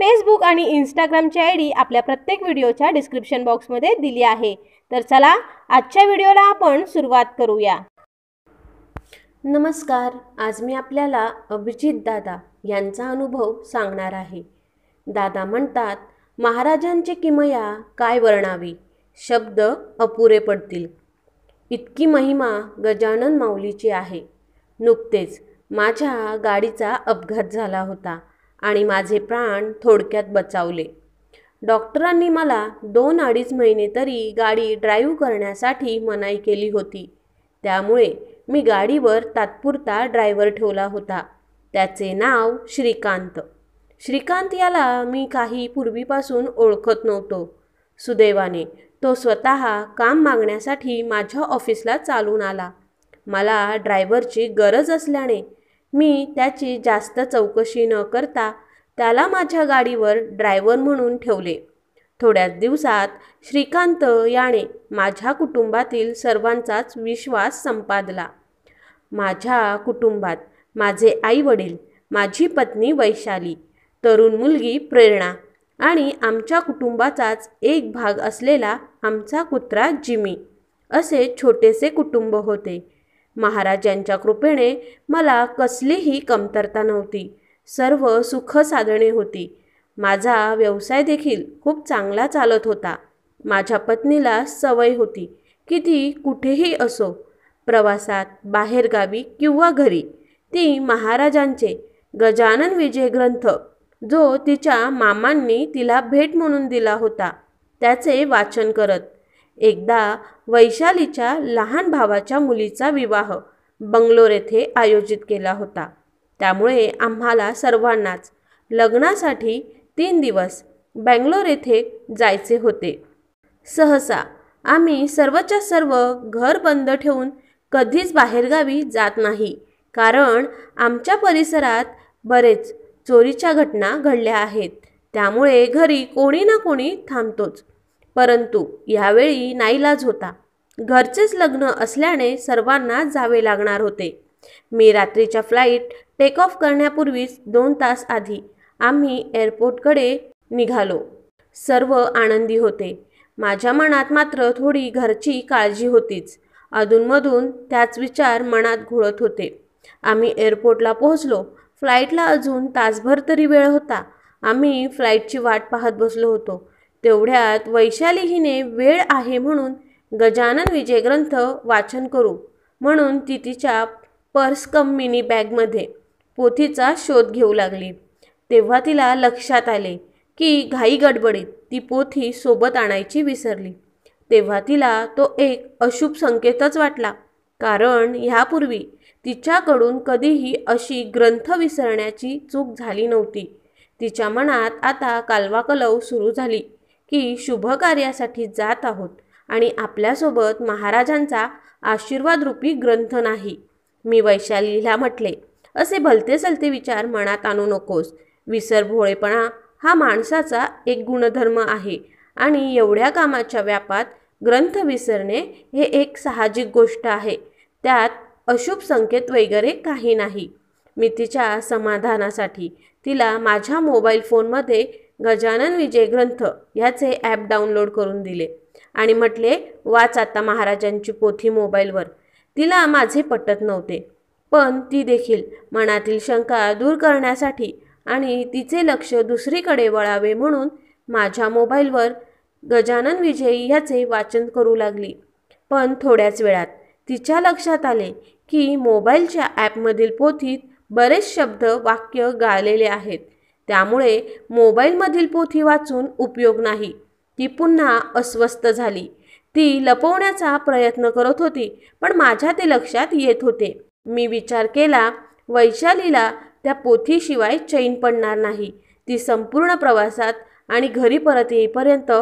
Facebook आणि इंस्टाग्रामची I D आपल्या प्रत्येक व्हिडिओच्या डिस्क्रिप्शन बॉक्समध्ये दिली आहे तर चला आजच्या व्हिडिओला आपण सुरुवात करूया नमस्कार आज मी आपल्याला अभिजित दादा यांचा अनुभव सांगणार आहे दादा म्हणतात महाराजांची किमया काय वर्णावी शब्द अपुरे पडतील इतकी महिमा गजानन माऊलीची आहे नुकतेच माझ्या गाडीचा अपघात झाला होता आणि माझे प्राण थोडक्यात बचावले डॉक्टरांनी मला दोन अडीच महिने तरी गाडी ड्राईव्ह करण्यासाठी मनाई केली होती त्यामुळे मी गाडीवर तात्पुरता ड्रायव्हर ठेवला होता त्याचे नाव श्रीकांत श्रीकांत याला मी काही पूर्वीपासून ओळखत नव्हतो सुदैवाने तो स्वतः काम मागण्यासाठी माझ्या ऑफिसला चालून आला मला ड्रायव्हरची गरज असल्याने मी त्याची जास्त चौकशी न करता त्याला माझ्या गाडीवर ड्रायव्हर म्हणून ठेवले थोड्याच दिवसात श्रीकांत याने माझ्या कुटुंबातील सर्वांचाच विश्वास संपादला माझ्या कुटुंबात माझे आई वडील माझी पत्नी वैशाली तरुण मुलगी प्रेरणा आणि आमच्या कुटुंबाचाच एक भाग असलेला आमचा कुत्रा जिमी असे छोटेसे कुटुंब होते महाराजांच्या कृपेने मला कसलीही कमतरता नव्हती सर्व सुख साधणे होती माझा व्यवसाय देखील खूप चांगला चालत होता माझ्या पत्नीला सवय होती की ती कुठेही असो प्रवासात बाहेरगावी किंवा घरी ती महाराजांचे गजानन विजय ग्रंथ जो तिच्या मामांनी तिला भेट म्हणून दिला होता त्याचे वाचन करत एकदा वैशालीच्या लहान भावाच्या मुलीचा विवाह बंगलोर येथे आयोजित केला होता त्यामुळे आम्हाला सर्वांनाच लग्नासाठी तीन दिवस बँगलोर येथे जायचे होते सहसा आम्ही सर्वच्या सर्व घर बंद ठेवून कधीच बाहेरगावी जात नाही कारण आमच्या परिसरात बरेच चोरीच्या घटना घडल्या आहेत त्यामुळे घरी कोणी ना कोणी थांबतोच परंतु यावेळी नाईलाज होता घरचेच लग्न असल्याने सर्वांना जावे लागणार होते मी रात्रीच्या फ्लाईट टेक ऑफ करण्यापूर्वीच दोन तास आधी आम्ही एअरपोर्टकडे निघालो सर्व आनंदी होते माझ्या मनात मात्र थोडी घरची काळजी होतीच अधूनमधून त्याच विचार मनात घोळत होते आम्ही एअरपोर्टला पोहोचलो फ्लाईटला अजून तासभर तरी वेळ होता आम्ही फ्लाईटची वाट पाहत बसलो होतो तेवढ्यात वैशाली हिने वेळ आहे म्हणून गजानन विजय ग्रंथ वाचन करू म्हणून ती तिच्या पर्स कम मिनी बॅगमध्ये पोथीचा शोध घेऊ लागली तेव्हा तिला लक्षात आले की घाई गडबडीत ती पोथी सोबत आणायची विसरली तेव्हा तिला तो एक अशुभ संकेतच वाटला कारण ह्यापूर्वी तिच्याकडून कधीही अशी ग्रंथ विसरण्याची चूक झाली नव्हती तिच्या मनात आता कालवाकलव सुरू झाली की शुभ कार्यासाठी जात आहोत आणि आपल्यासोबत महाराजांचा आशीर्वादरूपी ग्रंथ नाही मी वैशालीला म्हटले असे भलते सलते विचार मनात आणू नकोस विसर भोळेपणा हा माणसाचा एक गुणधर्म आहे आणि एवढ्या कामाच्या व्यापात ग्रंथ विसरणे हे एक साहजिक गोष्ट आहे त्यात अशुभ संकेत वगैरे काही नाही मी तिच्या समाधानासाठी तिला माझ्या मोबाईल फोनमध्ये गजानन विजय ग्रंथ ह्याचे ॲप डाउनलोड करून दिले आणि म्हटले वाच आता महाराजांची पोथी मोबाईलवर तिला माझे पटत नव्हते पण ती देखील मनातील शंका दूर करण्यासाठी आणि तिचे लक्ष दुसरीकडे वळावे म्हणून माझ्या मोबाईलवर गजानन विजयी ह्याचे वाचन करू लागली पण थोड्याच वेळात तिच्या लक्षात आले की मोबाईलच्या ॲपमधील पोथीत बरेच शब्द वाक्य गाळलेले आहेत त्यामुळे मोबाईलमधील पोथी वाचून उपयोग नाही ती पुन्हा अस्वस्थ झाली ती लपवण्याचा प्रयत्न करत होती पण माझ्या ते लक्षात येत होते मी विचार केला वैशालीला त्या पोथीशिवाय चैन पडणार नाही ती संपूर्ण प्रवासात आणि घरी परत येईपर्यंत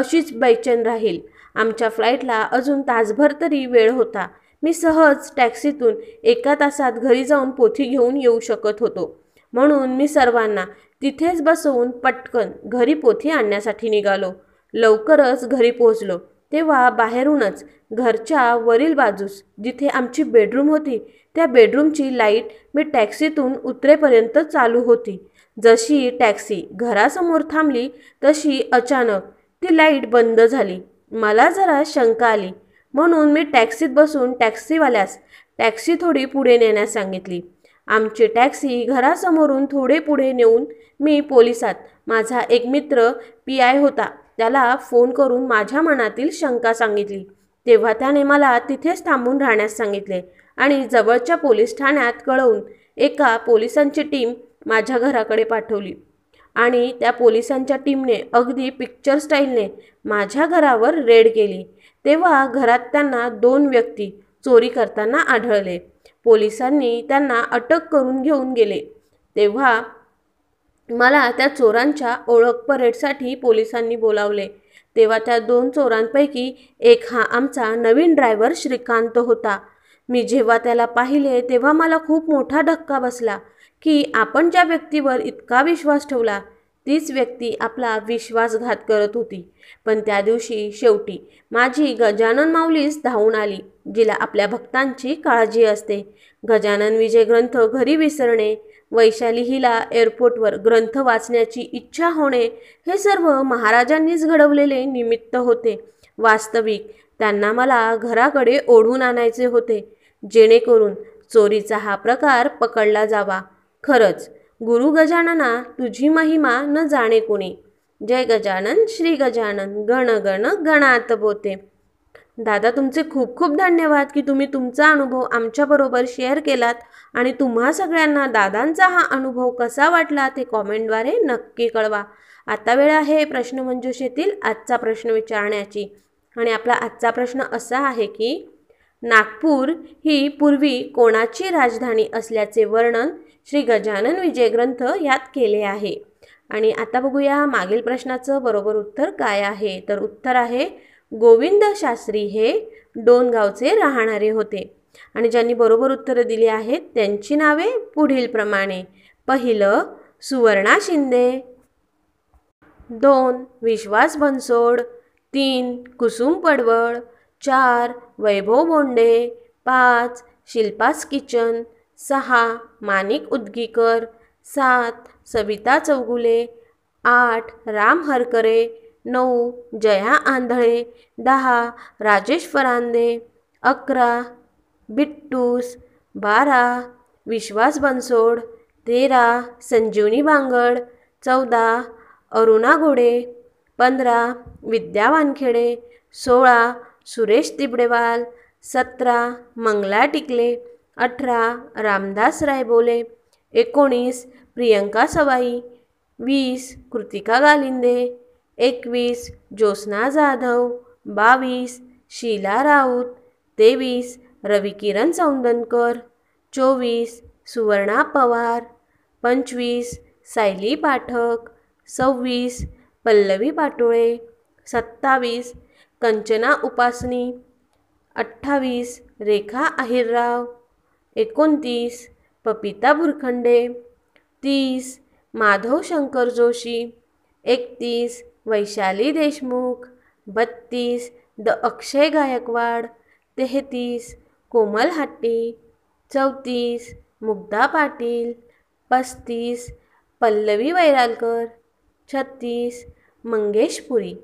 अशीच बैचेन राहील आमच्या फ्लाईटला अजून तासभर तरी वेळ होता मी सहज टॅक्सीतून एका तासात घरी जाऊन पोथी घेऊन येऊ शकत होतो म्हणून मी सर्वांना तिथेच बसवून पटकन घरी पोथी आणण्यासाठी निघालो लवकरच घरी पोहोचलो तेव्हा बाहेरूनच घरच्या वरील बाजूस जिथे आमची बेडरूम होती त्या बेडरूमची लाईट मी टॅक्सीतून उतरेपर्यंत चालू होती जशी टॅक्सी घरासमोर थांबली तशी अचानक ती लाईट बंद झाली मला जरा शंका आली म्हणून मी टॅक्सीत बसून टॅक्सीवाल्यास टॅक्सी थोडी पुढे नेण्यास सांगितली आमची टॅक्सी घरासमोरून थोडे पुढे नेऊन मी पोलिसात माझा एक मित्र पी आय होता त्याला फोन करून माझ्या मनातील शंका सांगितली तेव्हा त्याने मला तिथेच थांबून राहण्यास सांगितले आणि जवळच्या पोलीस ठाण्यात कळवून एका पोलिसांची टीम माझ्या घराकडे पाठवली आणि त्या पोलिसांच्या टीमने अगदी पिक्चर स्टाईलने माझ्या घरावर रेड केली तेव्हा घरात त्यांना दोन व्यक्ती चोरी करताना आढळले पोलिसांनी त्यांना अटक करून घेऊन गेले तेव्हा मला त्या चोरांच्या ओळख परेडसाठी पोलिसांनी बोलावले तेव्हा त्या दोन चोरांपैकी एक हा आमचा नवीन ड्रायव्हर श्रीकांत होता मी जेव्हा त्याला पाहिले तेव्हा मला खूप मोठा धक्का बसला की आपण ज्या व्यक्तीवर इतका विश्वास ठेवला तीच व्यक्ती आपला विश्वासघात करत होती पण त्या दिवशी शेवटी माझी गजानन माऊलीस धावून आली जिला आपल्या भक्तांची काळजी असते गजानन विजय ग्रंथ घरी विसरणे वैशाली हिला एअरपोर्टवर ग्रंथ वाचण्याची इच्छा होणे हे सर्व महाराजांनीच घडवलेले निमित्त होते वास्तविक त्यांना मला घराकडे ओढून आणायचे होते जेणेकरून चोरीचा हा प्रकार पकडला जावा खरंच गुरु गजानना तुझी महिमा न जाणे कोणी जय गजानन श्री गजानन गण गण गणात बोते दादा तुमचे खूप खूप धन्यवाद की तुम्ही तुमचा अनुभव आमच्याबरोबर शेअर केलात आणि तुम्हा सगळ्यांना दादांचा हा अनुभव कसा वाटला ते कॉमेंटद्वारे नक्की कळवा आता वेळ आहे प्रश्नमंजुषेतील आजचा प्रश्न विचारण्याची आणि आपला आजचा प्रश्न असा आहे की नागपूर ही पूर्वी कोणाची राजधानी असल्याचे वर्णन श्री गजानन विजय ग्रंथ यात केले आहे आणि आता बघूया मागील प्रश्नाचं बरोबर उत्तर काय आहे तर उत्तर आहे गोविंद शास्त्री हे दोन गावचे राहणारे होते आणि ज्यांनी बरोबर उत्तर दिली आहेत त्यांची नावे पुढीलप्रमाणे पहिलं सुवर्णा शिंदे दोन विश्वास बनसोड तीन कुसुम पडवळ चार वैभव बोंडे पाच शिल्पास किचन सहा मानिक उद्गीकर सात सविता चौगुले आठ राम हरकरे नऊ जया आंधळे दहा राजेश फरांदे अकरा बिट्टूस बारा विश्वास बनसोड तेरा संजीवनी बांगड चौदा अरुणा घोडे पंधरा विद्या वानखेडे सोळा सुरेश तिबडेवाल सतरा मंगला टिकले अठरा रामदास रायबोले एकोणीस प्रियंका सवाई वीस कृतिका गालिंदे एकवीस ज्योत्ना जाधव बावीस शीला राऊत तेवीस रविकिरण चौंदनकर चोवीस सुवर्णा पवार पंचवीस सायली पाठक सव्वीस पल्लवी पाटोळे सत्तावीस कंचना उपासनी अठ्ठावीस रेखा अहिरराव एकोणतीस पपिता भुरखंडे तीस माधव शंकर जोशी एकतीस वैशाली देशमुख बत्तीस द अक्षय गायकवाड तेहतीस कोमल हट्टी चौतीस मुग्धा पाटील पस्तीस पल्लवी वैरालकर छत्तीस मंगेश पुरी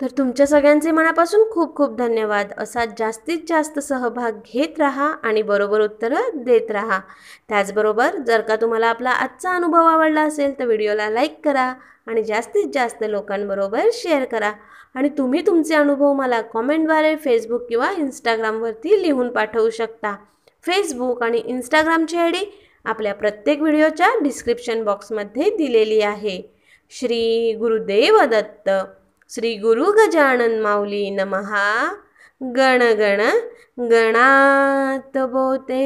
तर तुमच्या सगळ्यांचे मनापासून खूप खूप धन्यवाद असा जास्तीत जास्त सहभाग घेत राहा आणि बरोबर उत्तरं देत राहा त्याचबरोबर जर का तुम्हाला आपला आजचा अनुभव आवडला असेल तर व्हिडिओला लाईक करा आणि जास्तीत जास्त लोकांबरोबर शेअर करा आणि तुम्ही तुमचे अनुभव मला कॉमेंटद्वारे फेसबुक किंवा इंस्टाग्रामवरती लिहून पाठवू शकता फेसबुक आणि इंस्टाग्रामची आय डी आपल्या प्रत्येक व्हिडिओच्या डिस्क्रिप्शन बॉक्समध्ये दिलेली आहे श्री गुरुदेव दत्त श्री गुरु गजानन माऊली नमहा गण गण गणात बोते